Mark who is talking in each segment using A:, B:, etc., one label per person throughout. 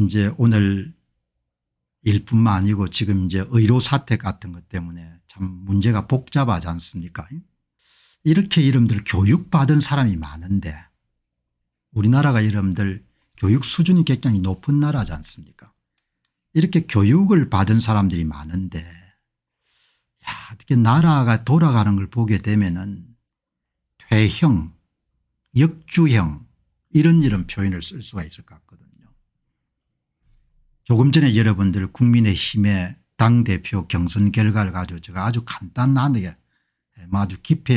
A: 이제 오늘 일뿐만 아니고 지금 이제 의료 사태 같은 것 때문에 참 문제가 복잡하지 않습니까? 이렇게 이름들 교육받은 사람이 많은데 우리나라가 이름들 교육 수준이 굉장히 높은 나라지 않습니까? 이렇게 교육을 받은 사람들이 많은데 야, 어떻게 나라가 돌아가는 걸 보게 되면은 퇴형, 역주형 이런 이런 표현을 쓸 수가 있을 것 같거든. 조금 전에 여러분들 국민의힘의 당대표 경선 결과를 가지고 제가 아주 간단하게 아주 예, 깊이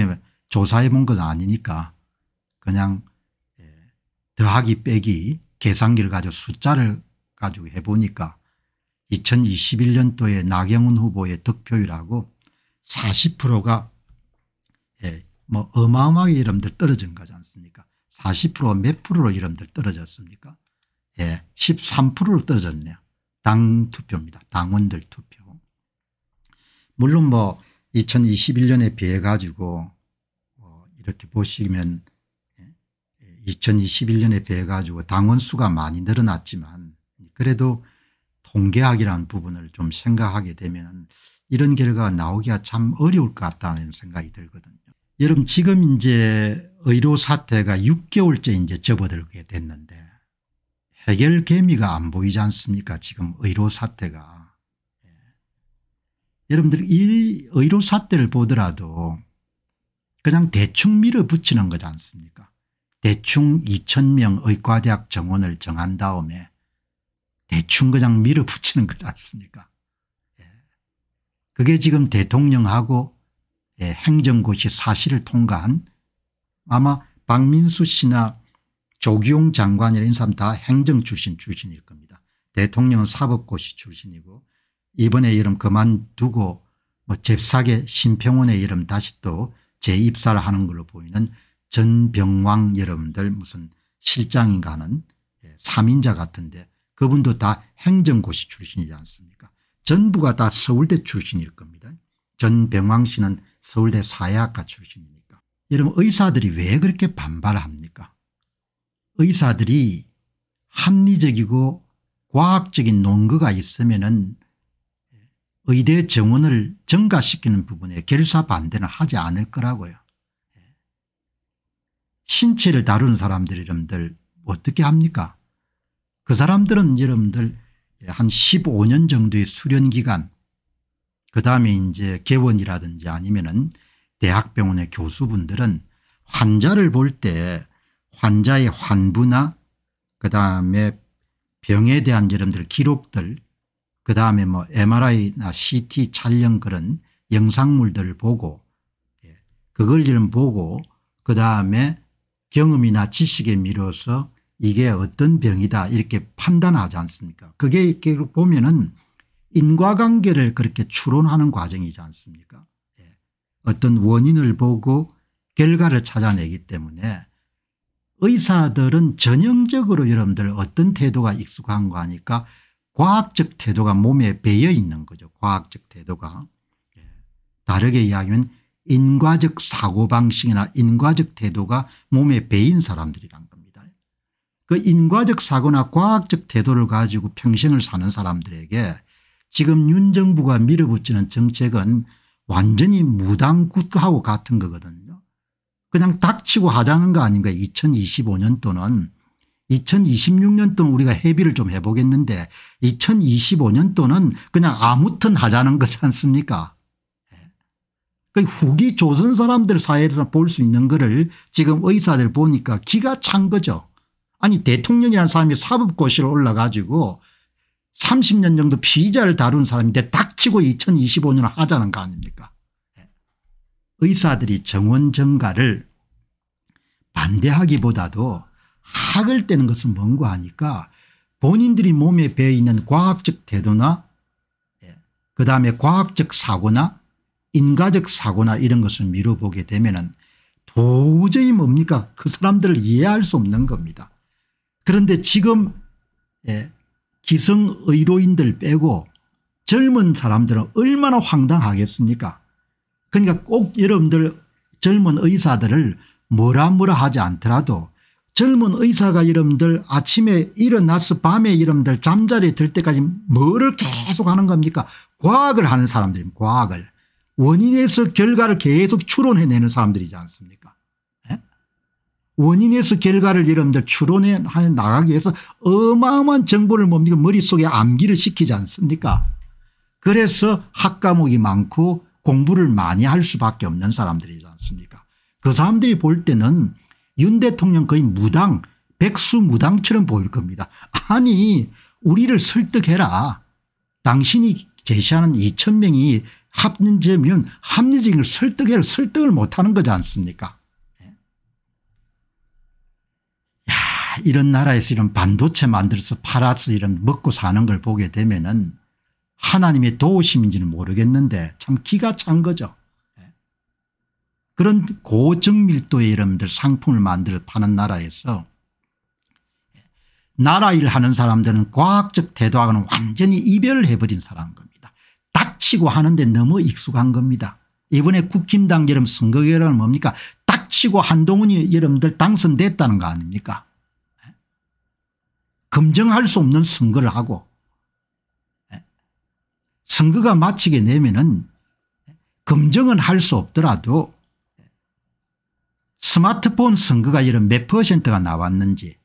A: 조사해 본 건 아니니까 그냥 예, 더하기 빼기 계산기를 가지고 숫자를 가지고 해보니까 2021년도에 나경원 후보의 득표율하고 40%가 예, 뭐 어마어마하게 이름들 떨어진 거지 않습니까 40%몇 프로로 이름들 떨어졌습니까 예, 13%로 떨어졌네요. 당 투표입니다. 당원들 투표. 물론 뭐 2021년에 비해 가지고 어, 이렇게 보시면 2021년에 예, 예, 비해 가지고 당원 수가 많이 늘어났지만 그래도 통계학이라는 부분을 좀 생각하게 되면 이런 결과가 나오기가 참 어려울 것 같다는 생각이 들거든요. 여러분 지금 이제 의료 사태가 6개월째 이제 접어들게 됐는데 해결개미가 안 보이지 않습니까 지금 의료 사태가. 예. 여러분들 이 의료 사태를 보더라도 그냥 대충 밀어붙이는 거지 않습니까 대충 2천명 의과대학 정원을 정한 다음에 대충 그냥 밀어붙이는 거지 않습니까 예. 그게 지금 대통령하고 예, 행정고시 사실을 통과한 아마 박민수 씨나 조기용 장관이라는 사람 다 행정 출신 출신일 겁니다. 대통령은 사법고시 출신이고 이번에 이름 그만두고 뭐 잽싸게 신평원의 이름 다시 또 재입사를 하는 걸로 보이는 전병왕 여러분들 무슨 실장인가 하는 3인자 예, 같은데 그분도 다 행정고시 출신이지 않습니까 전부가 다 서울대 출신일 겁니다. 전병왕 씨는 서울대 사회학과 출신이니까. 여러분 의사들이 왜 그렇게 반발합니까 의사들이 합리적이고 과학적인 논거가 있으면 은 의대 정원을 증가시키는 부분에 결사반대는 하지 않을 거라고요. 신체를 다루는 사람들 여러분들 어떻게 합니까 그 사람들은 여러분들 한 15년 정도의 수련기간 그다음에 이제 개원이라든지 아니면 은 대학병원의 교수분들은 환자를 볼때 환자의 환부나 그다음에 병에 대한 여러분들 기록들 그다음에 뭐 MRI나 CT 촬영 그런 영상물들을 보고 예, 그걸 이름 보고 그다음에 경험이나 지식에 미뤄서 이게 어떤 병이다 이렇게 판단하지 않습니까 그게 결국 보면은 인과관계를 그렇게 추론하는 과정이지 않습니까 예, 어떤 원인을 보고 결과를 찾아내기 때문에 의사들은 전형적으로 여러분들 어떤 태도가 익숙한 거 아니까 과학적 태도가 몸에 배어 있는 거죠. 과학적 태도가. 예. 다르게 이야기하면 인과적 사고방식이나 인과적 태도가 몸에 배인 사람들이란 겁니다. 그 인과적 사고나 과학적 태도를 가지고 평생을 사는 사람들에게 지금 윤 정부가 밀어붙이는 정책은 완전히 무당굿하고 같은 거거든요. 그냥 닥치고 하자는 거 아닌가 2 0 2 5년또는 2026년도는 우리가 회비를 좀 해보겠는데 2 0 2 5년또는 그냥 아무튼 하자는 거지 않습니까 예. 그 후기 조선 사람들 사회에서 볼 수 있는 거를 지금 의사들 보니까 기가 찬 거죠. 아니 대통령이라는 사람이 사법고시로 올라가지고 30년 정도 피의자를 다룬 사람인데 닥치고 2025년을 하자는 거 아닙니까 의사들이 정원 증가를 반대하기보다도 학을 떼는 것은 뭔가 하니까 본인들이 몸에 배어 있는 과학적 태도나 예, 그다음에 과학적 사고나 인과적 사고나 이런 것을 미뤄보게 되면은 도저히 뭡니까 그 사람들을 이해할 수 없는 겁니다. 그런데 지금 예, 기성의료인들 빼고 젊은 사람들은 얼마나 황당하겠습니까 그러니까 꼭 여러분들 젊은 의사들을 뭐라 뭐라 하지 않더라도 젊은 의사가 여러분들 아침에 일어나서 밤에 여러분들 잠자리에 들 때까지 뭐를 계속 하는 겁니까 과학을 하는 사람들입니다 과학을 원인에서 결과를 계속 추론해내는 사람들이지 않습니까 예? 원인에서 결과를 여러분들 추론해 나가기 위해서 어마어마한 정보를 뭡니까 머릿속에 암기를 시키지 않습니까 그래서 학과목이 많고 공부를 많이 할 수밖에 없는 사람들이지 않습니까 그 사람들이 볼 때는 윤 대통령 거의 무당 백수 무당처럼 보일 겁니다. 아니 우리를 설득해라. 당신이 제시하는 2천 명이 합리적이면 합리적인 걸 설득해를 설득을 못하는 거지 않습니까 예? 이런 나라에서 이런 반도체 만들어서 팔아서 이런 먹고 사는 걸 보게 되면 은 하나님의 도우심인지는 모르겠는데 참 기가 찬 거죠. 예. 그런 고정밀도의 여러분들 상품을 만들 파는 나라에서 예. 나라 일 하는 사람들은 과학적 태도하고는 완전히 이별해버린 사람 겁니다. 닥치고 하는데 너무 익숙한 겁니다. 이번에 국힘당 여러 선거 결과는 뭡니까 닥치고 한동훈이 여러분들 당선됐다는 거 아닙니까 예. 검증할 수 없는 선거를 하고 선거가 마치게 되면은 검증은 할 수 없더라도 스마트폰 선거가 이런 몇 퍼센트가 나왔는지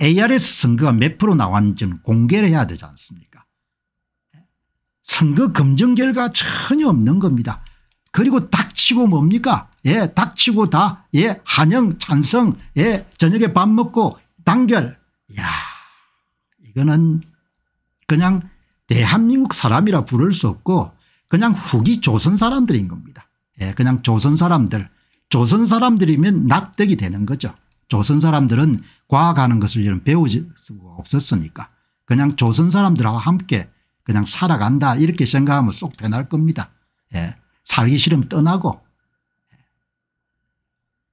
A: ARS 선거가 몇 프로 나왔는지는 공개를 해야 되지 않습니까 선거 검증 결과 전혀 없는 겁니다. 그리고 닥치고 뭡니까 예 닥치고 다예 한영 찬성 예 저녁에 밥 먹고 단결 야 이거는 그냥 대한민국 사람이라 부를 수 없고 그냥 후기 조선 사람들인 겁니다. 예, 그냥 조선 사람들 조선 사람들이면 납득이 되는 거죠. 조선 사람들은 과학하는 것을 이런 배우지 없었으니까 그냥 조선 사람들하고 함께 그냥 살아간다 이렇게 생각하면 쏙 변할 겁니다. 예, 살기 싫으면 떠나고 예.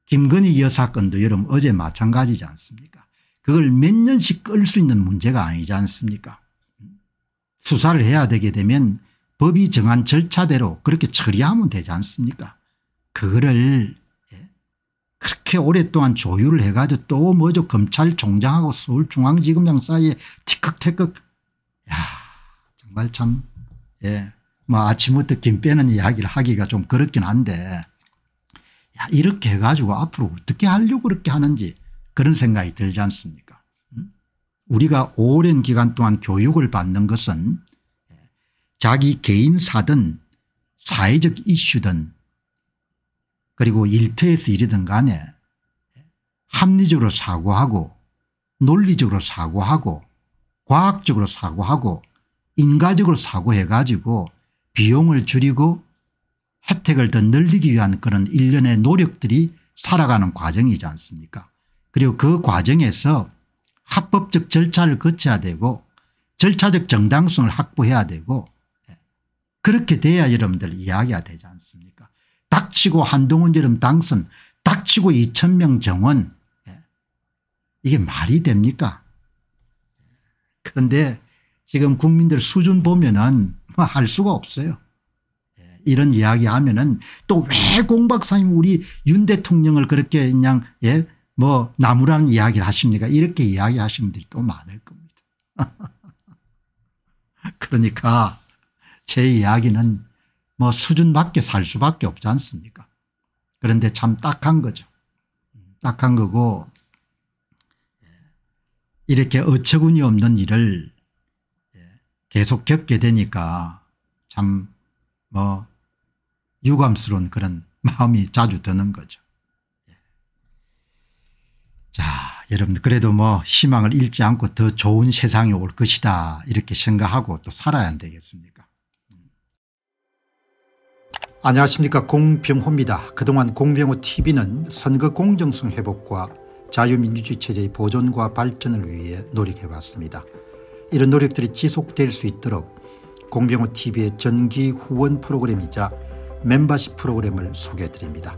A: 김건희 여사 건도 여러분 어제 마찬가지지 않습니까 그걸 몇 년씩 끌 수 있는 문제가 아니지 않습니까 수사를 해야 되게 되면 법이 정한 절차대로 그렇게 처리하면 되지 않습니까 그거를 예, 그렇게 오랫동안 조율을 해가지고 또뭐저 검찰총장하고 서울중앙지검장 사이에 티격태격 야 정말 참 예. 뭐 아침부터 김 빼는 이야기를 하기가 좀 그렇긴 한데 야 이렇게 해가지고 앞으로 어떻게 하려고 그렇게 하는지 그런 생각이 들지 않습니까 우리가 오랜 기간 동안 교육을 받는 것은 자기 개인사든 사회적 이슈든 그리고 일터에서 일이든 간에 합리적으로 사고하고 논리적으로 사고하고 과학적으로 사고하고 인과적으로 사고해 가지고 비용을 줄이고 혜택을 더 늘리기 위한 그런 일련의 노력들이 살아가는 과정이지 않습니까 그리고 그 과정에서 합법적 절차를 거쳐야 되고 절차적 정당성을 확보해야 되고 예, 그렇게 돼야 여러분들 이야기가 되지 않습니까 닥치고 한동훈 여름 당선 닥치고 2천 명 정원 예, 이게 말이 됩니까 그런데 지금 국민들 수준 보면은 뭐 할 수가 없어요. 예, 이런 이야기 하면은 또 왜 공박사님 우리 윤 대통령을 그렇게 그냥 예뭐 나무라는 이야기를 하십니까 이렇게 이야기하시는 분들이 또 많을 겁니다. 그러니까 제 이야기는 뭐 수준 밖에 살 수밖에 없지 않습니까 그런데 참 딱한 거죠. 딱한 거고 예, 이렇게 어처구니 없는 일을 예, 계속 겪게 되니까 참 뭐 유감스러운 그런 마음이 자주 드는 거죠. 자 여러분들 그래도 뭐 희망을 잃지 않고 더 좋은 세상이 올 것이다 이렇게 생각하고 또 살아야 안 되겠습니까 음. 안녕하십니까 공병호입니다. 그동안 공병호 tv는 선거 공정성 회복과 자유민주주의 체제의 보존과 발전을 위해 노력해봤습니다 이런 노력들이 지속될 수 있도록 공병호 tv의 전기 후원 프로그램이자 멤버십 프로그램을 소개해드립니다.